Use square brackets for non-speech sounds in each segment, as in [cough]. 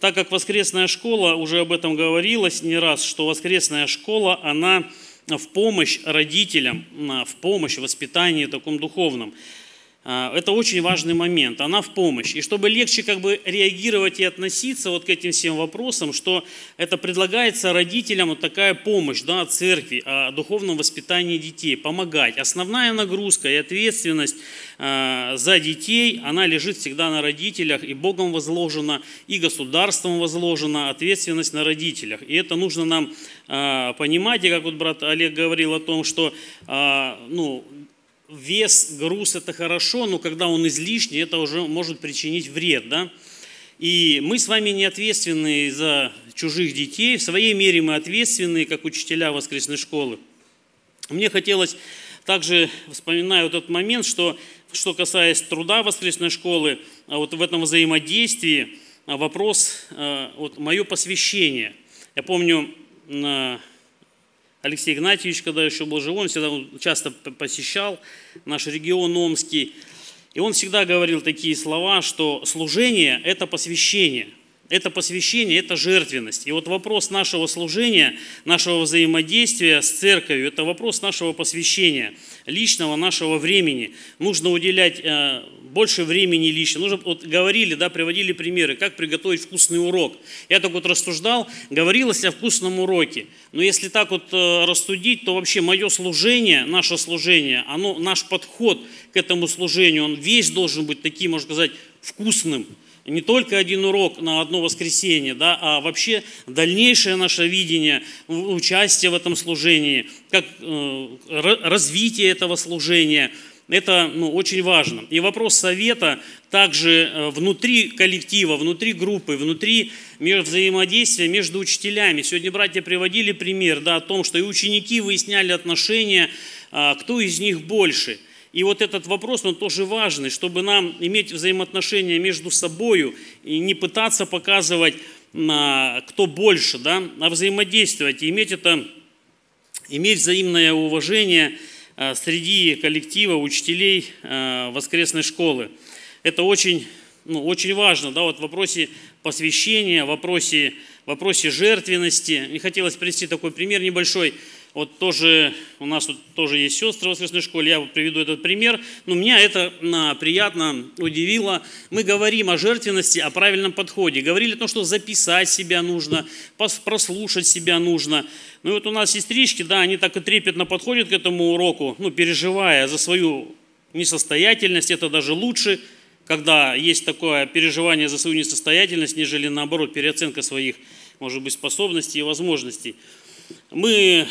Так как воскресная школа, уже об этом говорилось не раз, что воскресная школа, она в помощь родителям, в помощь воспитанию таком духовном. А, это очень важный момент, она в помощь. И чтобы легче как бы реагировать и относиться вот к этим всем вопросам, что это предлагается родителям вот такая помощь да, от церкви, о духовном воспитании детей, помогать. Основная нагрузка и ответственность э, за детей, она лежит всегда на родителях, и Богом возложена, и государством возложена ответственность на родителях. И это нужно нам э, понимать, и как вот брат Олег говорил о том, что э, ну, вес, груз – это хорошо, но когда он излишний, это уже может причинить вред. Да? И мы с вами не ответственны за чужих детей, в своей мере мы ответственны, как учителя воскресной школы. Мне хотелось также, вспоминаю вот этот момент, что, что касается труда воскресной школы, а вот в этом взаимодействии а, вопрос, а, вот мое посвящение. Я помню, Алексей Игнатьевич, когда еще был живой, он всегда часто посещал наш регион Омский. И он всегда говорил такие слова, что служение – это посвящение. Это посвящение, это жертвенность. И вот вопрос нашего служения, нашего взаимодействия с церковью, это вопрос нашего посвящения, личного нашего времени. Нужно уделять э, больше времени лично. Нужно, вот говорили, да, приводили примеры, как приготовить вкусный урок. Я так вот рассуждал, говорилось о вкусном уроке. Но если так вот э, рассудить, то вообще мое служение, наше служение, оно, наш подход к этому служению, он весь должен быть таким, можно сказать, вкусным не только один урок на одно воскресенье, да, а вообще дальнейшее наше видение, участие в этом служении, как э, развитие этого служения. Это ну, очень важно. И вопрос совета также э, внутри коллектива, внутри группы, внутри взаимодействия между учителями. Сегодня братья приводили пример да, о том, что и ученики выясняли отношения, а, кто из них больше – и вот этот вопрос, он тоже важный, чтобы нам иметь взаимоотношения между собой и не пытаться показывать, а, кто больше, да, а взаимодействовать и иметь это, иметь взаимное уважение а, среди коллектива учителей а, воскресной школы. Это очень, ну, очень важно, да, вот в вопросе посвящения, в вопросе, в вопросе жертвенности. Мне хотелось привести такой пример небольшой – вот тоже у нас тут тоже есть сестры в воскресной школе, я приведу этот пример. Но меня это а, приятно удивило. Мы говорим о жертвенности, о правильном подходе. Говорили о том, что записать себя нужно, прослушать себя нужно. Ну и вот у нас сестрички, да, они так и трепетно подходят к этому уроку, ну, переживая за свою несостоятельность, это даже лучше, когда есть такое переживание за свою несостоятельность, нежели наоборот переоценка своих, может быть, способностей и возможностей. Мы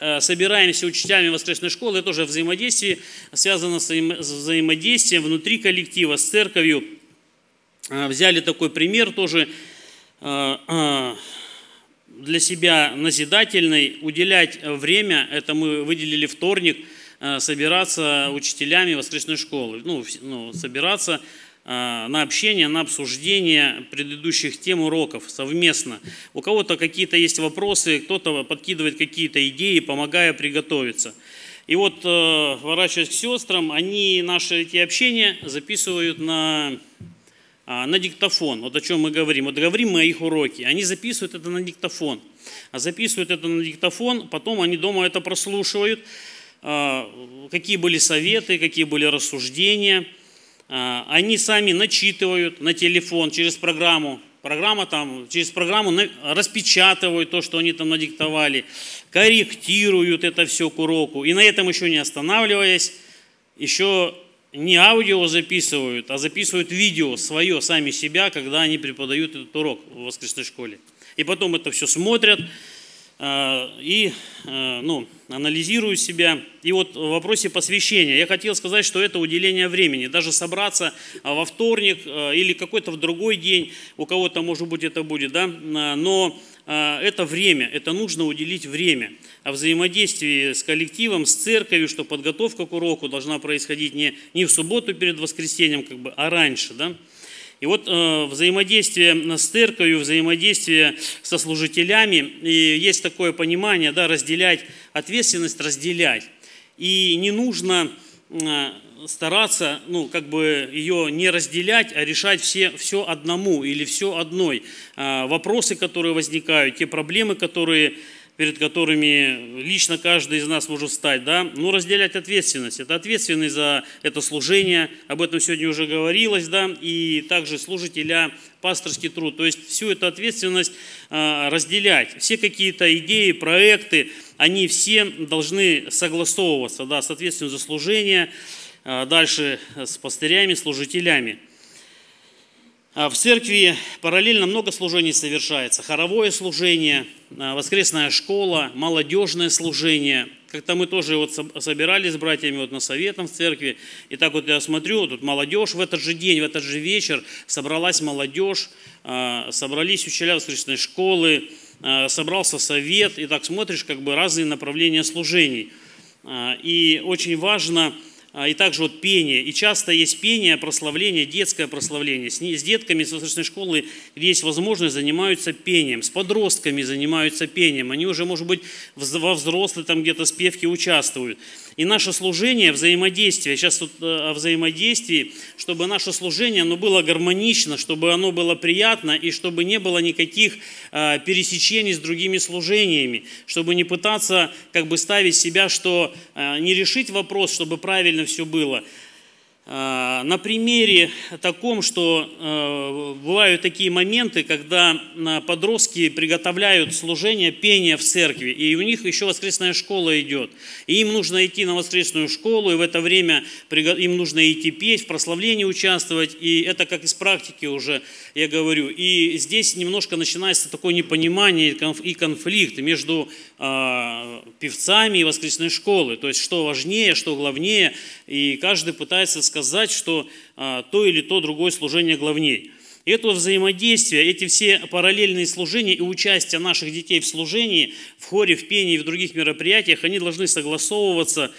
э, собираемся учителями воскресной школы, это уже взаимодействие, связано с взаимодействием внутри коллектива, с церковью. Э, взяли такой пример тоже э, для себя назидательный, уделять время, это мы выделили вторник, собираться учителями воскресной школы, ну, ну собираться Э, на общение, на обсуждение предыдущих тем уроков совместно. У кого-то какие-то есть вопросы, кто-то подкидывает какие-то идеи, помогая приготовиться. И вот, э, ворачиваясь к сестрам, они наши эти общения записывают на, а, на диктофон, вот о чем мы говорим. Вот говорим мы о их уроке. Они записывают это на диктофон. А записывают это на диктофон, потом они дома это прослушивают, а, какие были советы, какие были рассуждения – а, они сами начитывают на телефон через программу. Программа там, через программу распечатывают то, что они там надиктовали, корректируют это все к уроку. И на этом еще не останавливаясь, еще не аудио записывают, а записывают видео свое, сами себя, когда они преподают этот урок в воскресной школе. И потом это все смотрят, и э, ну, анализирую себя. И вот в вопросе посвящения я хотел сказать, что это уделение времени. Даже собраться а, во вторник э, или какой-то в другой день, у кого-то, может быть, это будет, да, э, но это время, это нужно уделить время. О взаимодействии с коллективом, с церковью, что подготовка к уроку должна происходить не, не в субботу перед воскресеньем, как бы, а раньше, да. И вот э, взаимодействие с церковью, взаимодействие со служителями, и есть такое понимание, да, разделять ответственность, разделять. И не нужно э, стараться, ну, как бы ее не разделять, а решать все, все одному или все одной. Э, вопросы, которые возникают, те проблемы, которые перед которыми лично каждый из нас может стать, да, ну, разделять ответственность. Это ответственность за это служение, об этом сегодня уже говорилось, да, и также служителя, пасторский труд. То есть всю эту ответственность а, разделять. Все какие-то идеи, проекты, они все должны согласовываться, да, соответственно, за служение, а, дальше с пастырями, служителями. А в церкви параллельно много служений совершается. Хоровое служение, а, воскресная школа, молодежное служение. Как-то мы тоже вот собирались с братьями вот на советом в церкви. И так вот я смотрю, тут молодежь в этот же день, в этот же вечер собралась молодежь, а, собрались учителя воскресной школы, собрался совет. И так смотришь, как бы разные направления служений. И очень важно – а, и также вот пение. И часто есть пение, прославление, детское прославление. С, с детками с восточной школы, есть возможность, занимаются пением. С подростками занимаются пением. Они уже, может быть, во взрослые там где-то спевки участвуют. И наше служение, взаимодействие, сейчас тут э, о взаимодействии, чтобы наше служение оно было гармонично, чтобы оно было приятно и чтобы не было никаких э, пересечений с другими служениями, чтобы не пытаться как бы ставить себя, что э, не решить вопрос, чтобы правильно правильно все было. А, на примере таком, что э, бывают такие моменты, когда а, подростки приготовляют служение пения в церкви, и у них еще воскресная школа идет. И им нужно идти на воскресную школу, и в это время им нужно идти петь, в прославлении участвовать, и это как из практики уже я говорю. И здесь немножко начинается такое непонимание и конфликт между а, певцами и воскресной школы. То есть что важнее, что главнее, и каждый пытается сказать, сказать, что а, то или то другое служение главней. И это взаимодействие, эти все параллельные служения и участие наших детей в служении, в хоре, в пении и в других мероприятиях, они должны согласовываться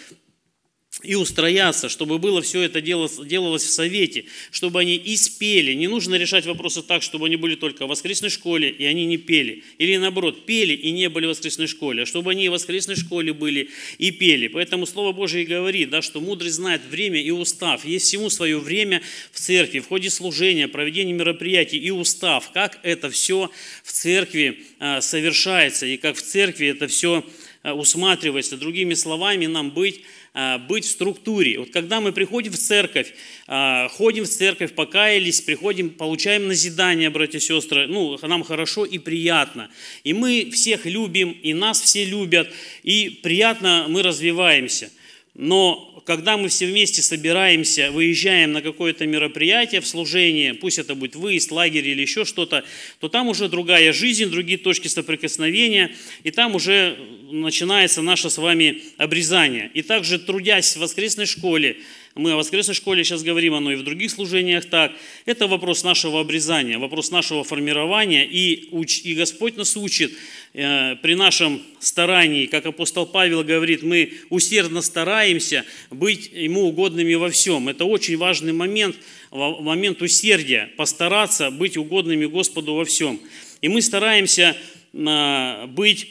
и устроятся, чтобы было все это дело, делалось в совете, чтобы они и спели. Не нужно решать вопросы так, чтобы они были только в воскресной школе, и они не пели. Или наоборот, пели и не были в воскресной школе, а чтобы они и в воскресной школе были и пели. Поэтому Слово Божие говорит, да, что мудрость знает время и устав. Есть всему свое время в церкви, в ходе служения, проведения мероприятий и устав. Как это все в церкви а, совершается, и как в церкви это все Э, усматривается. Другими словами, нам быть, э, быть в структуре. Вот когда мы приходим в церковь, э, ходим в церковь, покаялись, приходим, получаем назидание, братья и сестры, ну, нам хорошо и приятно. И мы всех любим, и нас все любят, и приятно мы развиваемся. Но когда мы все вместе собираемся, выезжаем на какое-то мероприятие в служение, пусть это будет выезд, лагерь или еще что-то, то там уже другая жизнь, другие точки соприкосновения, и там уже начинается наше с вами обрезание. И также, трудясь в воскресной школе, мы о воскресной школе сейчас говорим, оно и в других служениях так. Это вопрос нашего обрезания, вопрос нашего формирования. И, уч, и Господь нас учит э, при нашем старании, как апостол Павел говорит, мы усердно стараемся быть Ему угодными во всем. Это очень важный момент, момент усердия, постараться быть угодными Господу во всем. И мы стараемся э, быть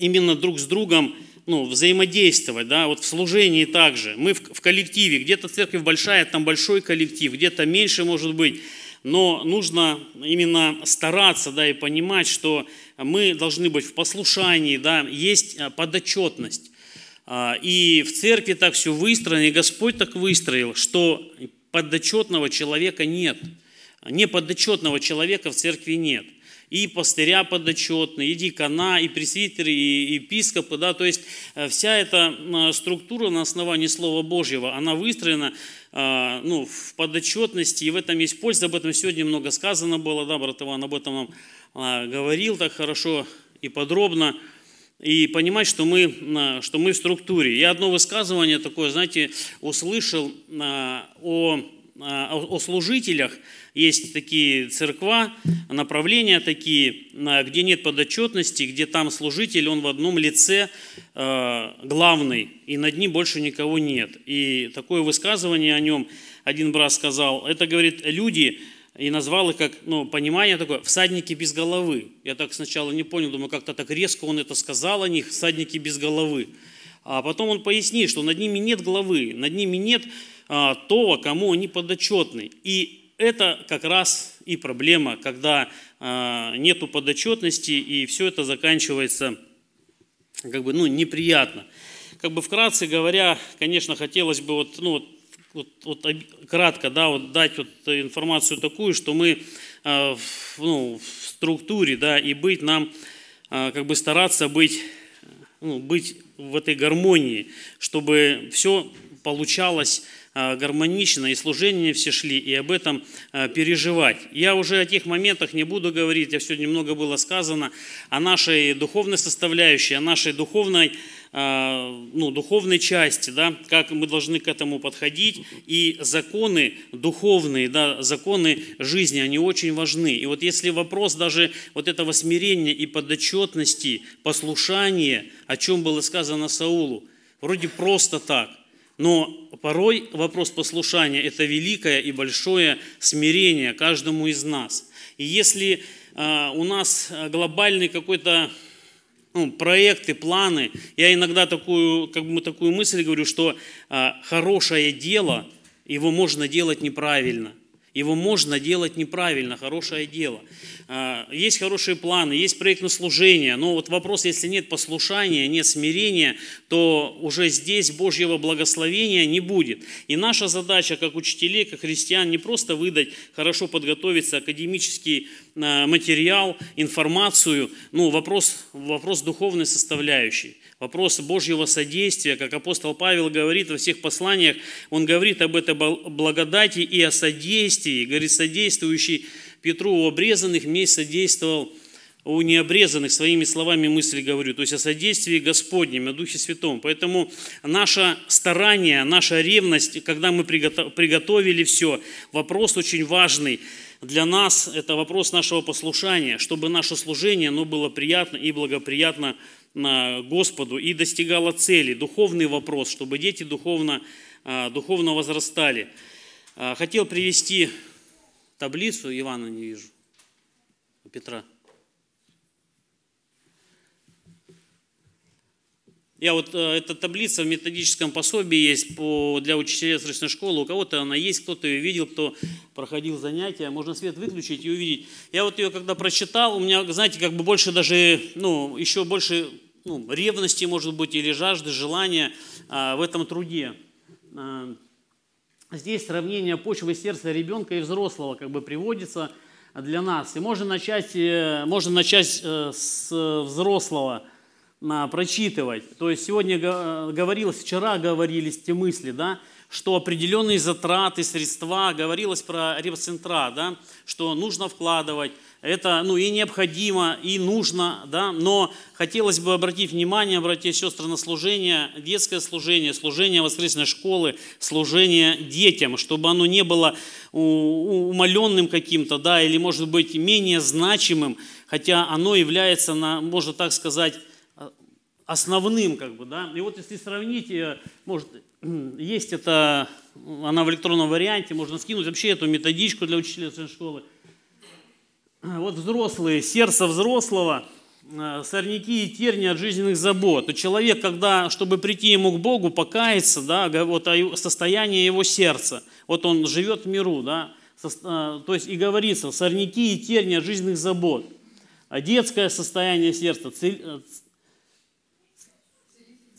именно друг с другом ну, взаимодействовать, да, вот в служении также. Мы в, в коллективе, где-то церковь большая, там большой коллектив, где-то меньше может быть, но нужно именно стараться, да, и понимать, что мы должны быть в послушании, да, есть э, подотчетность. А, и в церкви так все выстроено, и Господь так выстроил, что подотчетного человека нет. Неподотчетного человека в церкви нет – и пастыря подотчетные, и дикона, и пресвитеры, и епископы. Да? То есть э, вся эта структура на основании Слова Божьего, она выстроена э, ну, в подотчетности, и в этом есть польза. Об этом сегодня много сказано было, да, брат Иван об этом нам а, говорил так хорошо и подробно и понимать, что мы, э, что мы в структуре. Я одно высказывание такое, знаете, услышал о а, о служителях. Есть такие церква, направления такие, где нет подотчетности, где там служитель, он в одном лице а, главный, и над ним больше никого нет. И такое высказывание о нем один брат сказал, это, говорит, люди, и назвал их как, ну, понимание такое, всадники без головы. Я так сначала не понял, думаю, как-то так резко он это сказал о них, всадники без головы. А потом он пояснил что над ними нет головы, над ними нет а, того, кому они подотчетны. И это как раз и проблема, когда а, нету подотчетности, и все это заканчивается как бы, ну, неприятно. Как бы вкратце говоря, конечно, хотелось бы вот, ну, вот, вот кратко да, вот дать вот информацию такую, что мы э, в, ну, в структуре, да, и быть нам, э, как бы стараться быть, ну, быть в этой гармонии, чтобы все получалось Э, гармонично, и служения все шли, и об этом э, переживать. Я уже о тех моментах не буду говорить, я сегодня много было сказано о нашей духовной составляющей, о нашей духовной э, ну, духовной части, да, как мы должны к этому подходить. И законы духовные, да, законы жизни, они очень важны. И вот если вопрос даже вот этого смирения и подотчетности, послушания, о чем было сказано Саулу, вроде просто так, но порой вопрос послушания – это великое и большое смирение каждому из нас. И если а, у нас а, глобальный какой-то ну, проекты, планы. Я иногда такую, как бы такую мысль говорю, что э, хорошее дело, его можно делать неправильно. Его можно делать неправильно, хорошее дело. А, есть хорошие планы, есть проект на служение, но вот вопрос, если нет послушания, нет смирения, то уже здесь Божьего благословения не будет. И наша задача, как учителей, как христиан, не просто выдать, хорошо подготовиться, академический а, материал, информацию, ну, вопрос, вопрос духовной составляющей. Вопрос Божьего содействия, как апостол Павел говорит во всех посланиях, он говорит об этой благодати и о содействии, и говорит, содействующий Петру у обрезанных, мне содействовал у необрезанных, своими словами мысли говорю, то есть о содействии Господнем, о Духе Святом. Поэтому наше старание, наша ревность, когда мы приготовили все, вопрос очень важный для нас, это вопрос нашего послушания, чтобы наше служение, оно было приятно и благоприятно Господу и достигало цели, духовный вопрос, чтобы дети духовно, а, духовно возрастали. А, хотел привести таблицу, Ивана не вижу, у Петра. Я вот, э, эта таблица в методическом пособии есть по, для учителей срочной школы. У кого-то она есть, кто-то ее видел, кто проходил занятия. Можно свет выключить и увидеть. Я вот ее когда прочитал, у меня, знаете, как бы больше даже, ну, еще больше ну, ревности, может быть, или жажды, желания а, в этом труде. А, Здесь сравнение почвы сердца ребенка и взрослого как бы приводится для нас. И можно начать, э, можно начать э, с взрослого а, прочитывать. То есть сегодня э, говорилось, вчера говорились те мысли, да, что определенные затраты, средства, говорилось про репцентра, да, что нужно вкладывать, это ну, и необходимо, и нужно, да, но хотелось бы обратить внимание, братья и сестры, на служение, детское служение, служение воскресной школы, служение детям, чтобы оно не было умаленным каким-то, да, или, может быть, менее значимым, хотя оно является, на, можно так сказать, основным, как бы, да. И вот если сравнить, э, может, [clears throat] есть это, она в электронном варианте, можно скинуть вообще эту методичку для учителя школы. А, вот взрослые, сердце взрослого, а, сорняки и терни от жизненных забот. И человек, когда, чтобы прийти ему к Богу, покаяться, да, вот о состоянии его сердца. Вот он живет в миру, да, а, то есть и говорится, сорняки и терни от жизненных забот. А детское состояние сердца, э,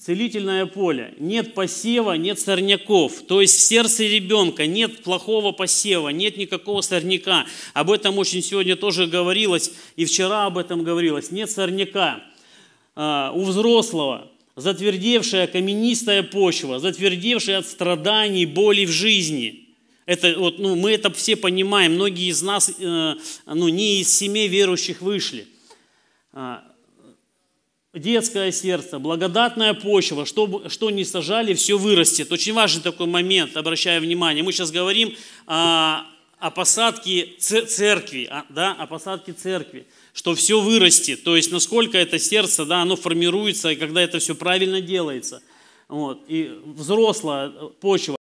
целительное поле, нет посева, нет сорняков, то есть в сердце ребенка нет плохого посева, нет никакого сорняка. Об этом очень сегодня тоже говорилось, и вчера об этом говорилось. Нет сорняка а, у взрослого, затвердевшая каменистая почва, затвердевшая от страданий, боли в жизни. Это, вот, ну, мы это все понимаем, многие из нас э, ну, не из семей верующих вышли а, детское сердце, благодатная почва, что, что не сажали, все вырастет. Очень важный такой момент, обращаю внимание. Мы сейчас говорим о, о посадке церкви, а, да, о посадке церкви, что все вырастет, то есть насколько это сердце, да, оно формируется, и когда это все правильно делается. Вот, и взрослая почва.